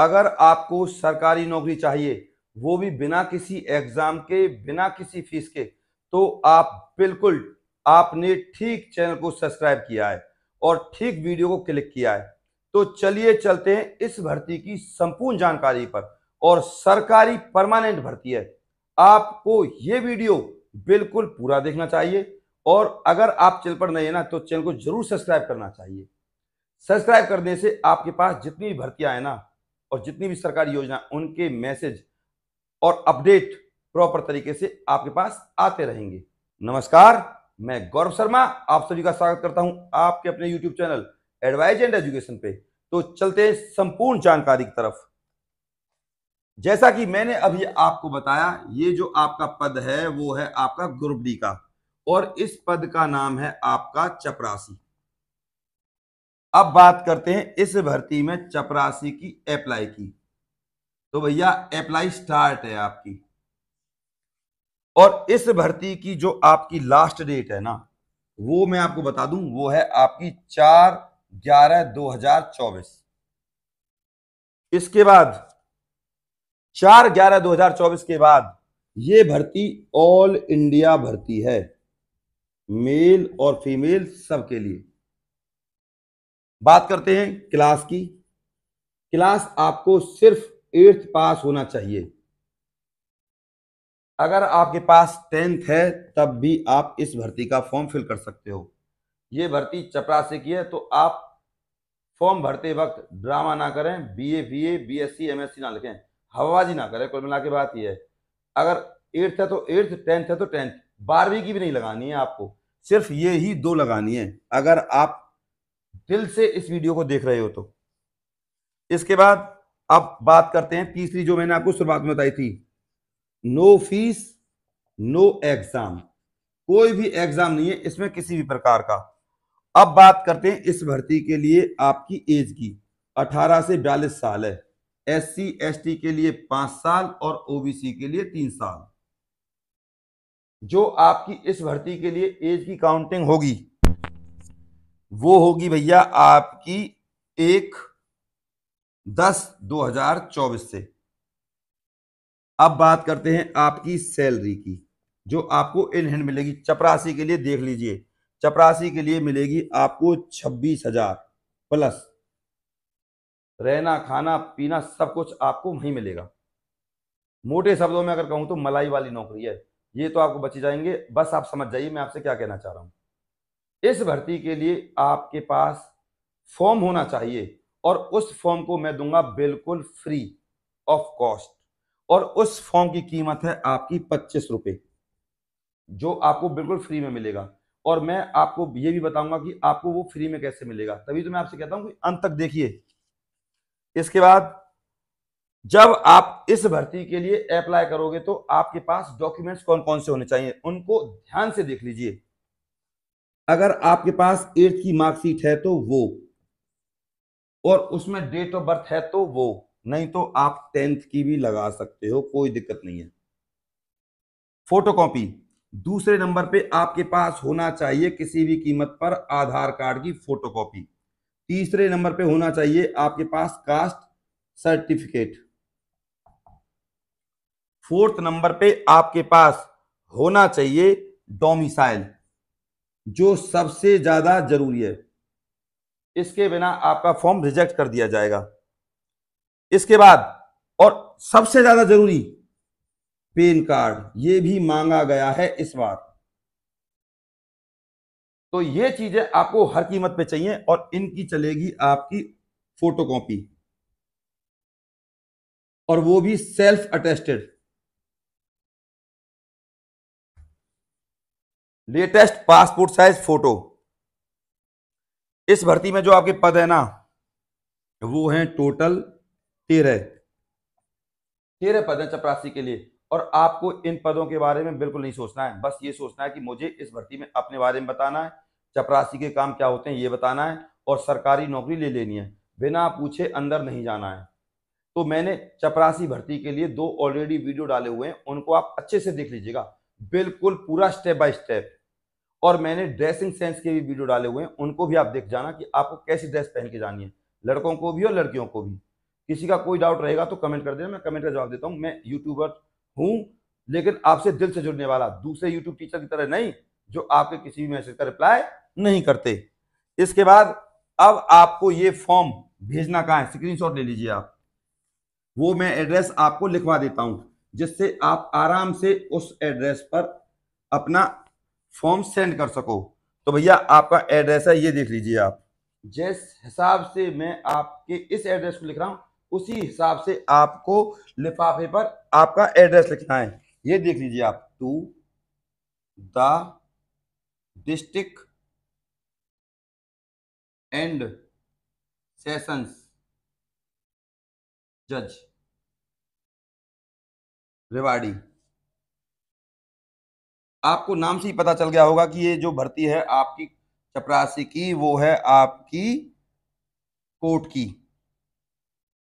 अगर आपको सरकारी नौकरी चाहिए वो भी बिना किसी एग्ज़ाम के बिना किसी फीस के तो आप बिल्कुल आपने ठीक चैनल को सब्सक्राइब किया है और ठीक वीडियो को क्लिक किया है तो चलिए चलते हैं इस भर्ती की संपूर्ण जानकारी पर और सरकारी परमानेंट भर्ती है आपको ये वीडियो बिल्कुल पूरा देखना चाहिए और अगर आप चैनल पर नए हैं ना तो चैनल को जरूर सब्सक्राइब करना चाहिए सब्सक्राइब करने से आपके पास जितनी भी भर्तियां हैं ना और जितनी भी सरकारी योजना उनके मैसेज और अपडेट प्रॉपर तरीके से आपके पास आते रहेंगे नमस्कार मैं गौरव शर्मा आप सभी का स्वागत करता हूं आपके अपने YouTube channel advise and education पे तो चलते हैं संपूर्ण जानकारी की तरफ जैसा कि मैंने अभी आपको बताया ये जो आपका पद है वो है आपका ग्रुप डी का और इस पद का नाम है आपका चपरासी अब बात करते हैं इस भर्ती में चपरासी की अप्लाई की तो भैया अप्लाई स्टार्ट है आपकी और इस भर्ती की जो आपकी लास्ट डेट है ना वो मैं आपको बता दूं वो है आपकी चार ग्यारह दो हजार चौबीस इसके बाद चार ग्यारह दो हजार चौबीस के बाद ये भर्ती ऑल इंडिया भर्ती है मेल और फीमेल सबके लिए बात करते हैं क्लास की क्लास आपको सिर्फ एट्थ पास होना चाहिए अगर आपके पास टेंथ है तब भी आप इस भर्ती का फॉर्म फिल कर सकते हो ये भर्ती चपरा से की है तो आप फॉर्म भरते वक्त ड्रामा ना करें B A B A B S C M S C ना लिखें हवाबाजी ना करें कुल मिला के बात यह है अगर एट्थ है तो एट्थ टेंथ है तो टेंथ बारहवीं की भी नहीं लगानी है आपको सिर्फ ये ही दो लगानी है अगर आप दिल से इस वीडियो को देख रहे हो तो इसके बाद अब बात करते हैं तीसरी जो मैंने आपको शुरुआत में बताई थी नो फीस नो एग्जाम कोई भी एग्जाम नहीं है इसमें किसी भी प्रकार का अब बात करते हैं इस भर्ती के लिए आपकी एज की 18 से बयालीस साल है एस सी एस टी के लिए पांच साल और ओबीसी के लिए तीन साल जो आपकी इस भर्ती के लिए एज की काउंटिंग होगी वो होगी भैया आपकी एक दस दो हजार चौबीस से अब बात करते हैं आपकी सैलरी की जो आपको इन हैंड मिलेगी चपरासी के लिए देख लीजिए चपरासी के लिए मिलेगी आपको छब्बीस हजार प्लस रहना खाना पीना सब कुछ आपको वहीं मिलेगा मोटे शब्दों में अगर कहूं तो मलाई वाली नौकरी है ये तो आपको बची जाएंगे बस आप समझ जाइए मैं आपसे क्या कहना चाह रहा हूं इस भर्ती के लिए आपके पास फॉर्म होना चाहिए और उस फॉर्म को मैं दूंगा बिल्कुल फ्री ऑफ कॉस्ट और उस फॉर्म की कीमत है आपकी पच्चीस रुपये जो आपको बिल्कुल फ्री में मिलेगा और मैं आपको ये भी बताऊंगा कि आपको वो फ्री में कैसे मिलेगा तभी तो मैं आपसे कहता हूं कि अंत तक देखिए इसके बाद जब आप इस भर्ती के लिए अप्लाई करोगे तो आपके पास डॉक्यूमेंट्स कौन कौन से होने चाहिए उनको ध्यान से देख लीजिए अगर आपके पास एट्थ की मार्कशीट है तो वो और उसमें डेट ऑफ बर्थ है तो वो नहीं तो आप टेंथ की भी लगा सकते हो कोई दिक्कत नहीं है फोटोकॉपी दूसरे नंबर पे आपके पास होना चाहिए किसी भी कीमत पर आधार कार्ड की फोटोकॉपी तीसरे नंबर पे होना चाहिए आपके पास कास्ट सर्टिफिकेट फोर्थ नंबर पे आपके पास होना चाहिए डोमिसाइल जो सबसे ज़्यादा ज़रूरी है इसके बिना आपका फॉर्म रिजेक्ट कर दिया जाएगा इसके बाद और सबसे ज़्यादा ज़रूरी पेन कार्ड ये भी मांगा गया है इस बार तो ये चीज़ें आपको हर कीमत पे चाहिए और इनकी चलेगी आपकी फोटोकॉपी और वो भी self attested latest passport size photo इस भर्ती में जो आपके पद है ना वो है टोटल तेरह तेरह पद हैं चपरासी के लिए और आपको इन पदों के बारे में बिल्कुल नहीं सोचना है बस ये सोचना है कि मुझे इस भर्ती में अपने बारे में बताना है चपरासी के काम क्या होते हैं ये बताना है और सरकारी नौकरी ले लेनी है बिना पूछे अंदर नहीं जाना है तो मैंने चपरासी भर्ती के लिए दो ऑलरेडी वीडियो डाले हुए हैं उनको आप अच्छे से देख लीजिएगा बिल्कुल पूरा स्टेप बाय स्टेप और मैंने ड्रेसिंग सेंस के भी वीडियो डाले हुए हैं उनको भी आप देख जाना कि आपको कैसी ड्रेस पहन के जानी है लड़कों को भी और लड़कियों को भी किसी का कोई डाउट रहेगा तो कमेंट कर देना मैं कमेंट का जवाब देता हूँ मैं यूट्यूबर हूँ लेकिन आपसे दिल से जुड़ने वाला दूसरे यूट्यूब टीचर की तरह नहीं जो आपके किसी भी मैसेज का रिप्लाई नहीं करते इसके बाद अब आपको ये फॉर्म भेजना कहाँ है स्क्रीन ले लीजिए आप वो मैं एड्रेस आपको लिखवा देता हूँ जिससे आप आराम से उस एड्रेस पर अपना फॉर्म सेंड कर सको तो भैया आपका एड्रेस है ये देख लीजिए आप जिस हिसाब से मैं आपके इस एड्रेस को लिख रहा हूँ उसी हिसाब से आपको लिफाफे पर आपका एड्रेस लिखना है ये देख लीजिए आप to the district and sessions जज रेवाड़ी आपको नाम से ही पता चल गया होगा कि ये जो भर्ती है आपकी चपरासी की वो है आपकी कोर्ट की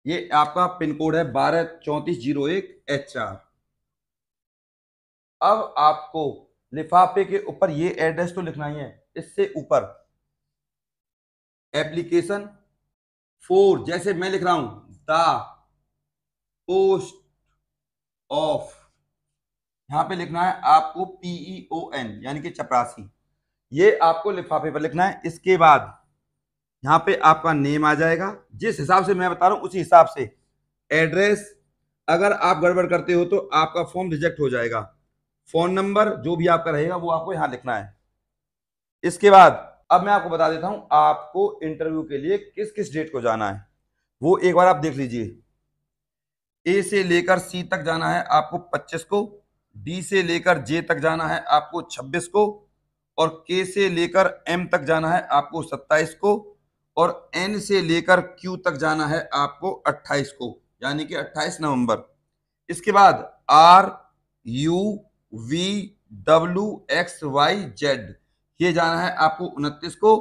ये आपका पिन कोड है बारह चौंतीस जीरो एक एच आर अब आपको लिफाफे के ऊपर ये एड्रेस तो लिखना ही है इससे ऊपर एप्लीकेशन फोर जैसे मैं लिख रहा हूं द पोस्ट ऑफ यहाँ पे लिखना है आपको पीईओ एन e यानी कि चपरासी ये आपको लिफाफे पर लिखना है इसके बाद यहाँ पे आपका नेम आ जाएगा जिस हिसाब से मैं बता रहा हूँ उसी हिसाब से एड्रेस अगर आप गड़बड़ करते हो तो आपका फॉर्म रिजेक्ट हो जाएगा फ़ोन नंबर जो भी आपका रहेगा वो आपको यहाँ लिखना है इसके बाद अब मैं आपको बता देता हूँ आपको इंटरव्यू के लिए किस किस डेट को जाना है वो एक बार आप देख लीजिए ए से लेकर सी तक जाना है आपको 25 को डी से लेकर जे तक जाना है आपको 26 को और के से लेकर एम तक जाना है आपको 27 को और एन से लेकर क्यू तक जाना है आपको 28 को यानी कि 28 नवंबर इसके बाद R U V W X Y Z ये जाना है आपको 29 को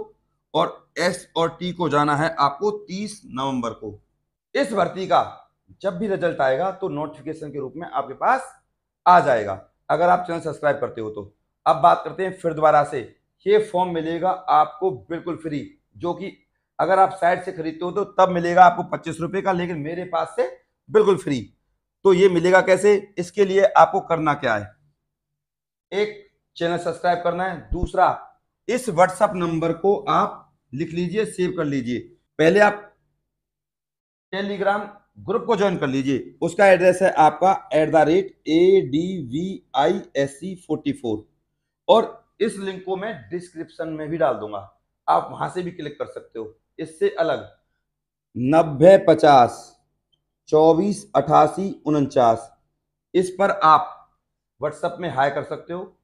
और एस और टी को जाना है आपको 30 नवंबर को इस भर्ती का जब भी रिजल्ट आएगा तो नोटिफिकेशन के रूप में आपके पास आ जाएगा अगर आप चैनल सब्सक्राइब करते हो तो अब बात करते हैं फिर दोबारा से ये फॉर्म मिलेगा आपको बिल्कुल फ्री जो कि अगर आप साइट से खरीदते हो तो तब मिलेगा आपको पच्चीस रुपए का लेकिन मेरे पास से बिल्कुल फ्री तो ये मिलेगा कैसे इसके लिए आपको करना क्या है एक चैनल सब्सक्राइब करना है दूसरा इस व्हाट्सएप नंबर को आप लिख लीजिए सेव कर लीजिए पहले आप टेलीग्राम ग्रुप को ज्वाइन कर लीजिए उसका एड्रेस है आपका at the rate A D V I S C forty four और इस लिंक को मैं डिस्क्रिप्शन में भी डाल दूंगा आप वहां से भी क्लिक कर सकते हो इससे अलग नब्बे पचास चौबीस अठासी उनचास इस पर आप व्हाट्सएप में हाई कर सकते हो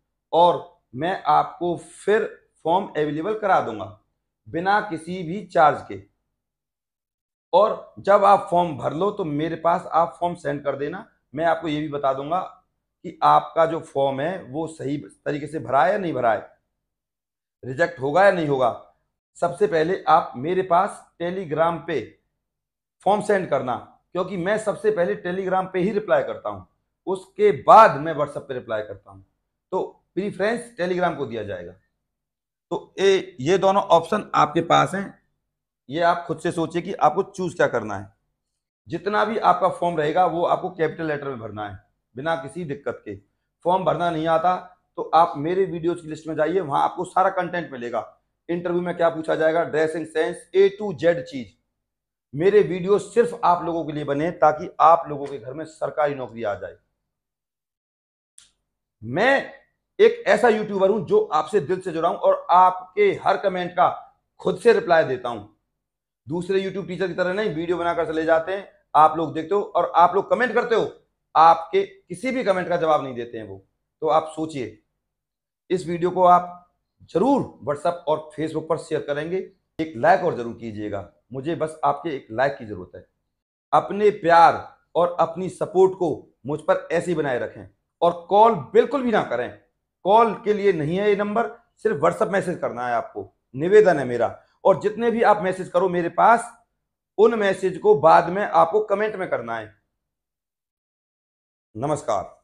और मैं आपको फिर फॉर्म अवेलेबल करा दूंगा बिना किसी भी चार्ज के और जब आप फॉर्म भर लो तो मेरे पास आप फॉर्म सेंड कर देना मैं आपको ये भी बता दूंगा कि आपका जो फॉर्म है वो सही तरीके से भरा है या नहीं भरा है रिजेक्ट होगा या नहीं होगा सबसे पहले आप मेरे पास टेलीग्राम पे फॉर्म सेंड करना क्योंकि मैं सबसे पहले टेलीग्राम पे ही रिप्लाई करता हूँ उसके बाद मैं व्हाट्सएप पे रिप्लाई करता हूँ तो प्रीफ्रेंस टेलीग्राम को दिया जाएगा तो ए, ये दोनों ऑप्शन आपके पास हैं ये आप खुद से सोचिए कि आपको चूज क्या करना है जितना भी आपका फॉर्म रहेगा वो आपको कैपिटल लेटर में भरना है बिना किसी दिक्कत के फॉर्म भरना नहीं आता तो आप मेरे वीडियोज की लिस्ट में जाइए वहां आपको सारा कंटेंट मिलेगा इंटरव्यू में क्या पूछा जाएगा dressing sense A to Z चीज मेरे वीडियो सिर्फ आप लोगों के लिए बने ताकि आप लोगों के घर में सरकारी नौकरी आ जाए मैं एक ऐसा यूट्यूबर हूं जो आपसे दिल से जुड़ा हूं और आपके हर कमेंट का खुद से रिप्लाई देता हूं दूसरे यूट्यूब टीचर की तरह नहीं वीडियो बनाकर चले जाते हैं आप लोग देखते हो और आप लोग कमेंट करते हो आपके किसी भी कमेंट का जवाब नहीं देते हैं वो तो आप सोचिए इस वीडियो को आप जरूर व्हाट्सएप और फेसबुक पर शेयर करेंगे एक लाइक और जरूर कीजिएगा मुझे बस आपके एक लाइक की जरूरत है अपने प्यार और अपनी सपोर्ट को मुझ पर ऐसे बनाए रखें और कॉल बिल्कुल भी ना करें कॉल के लिए नहीं है ये नंबर सिर्फ व्हाट्सएप मैसेज करना है आपको निवेदन है मेरा और जितने भी आप मैसेज करो मेरे पास उन मैसेज को बाद में आपको कमेंट में करना है नमस्कार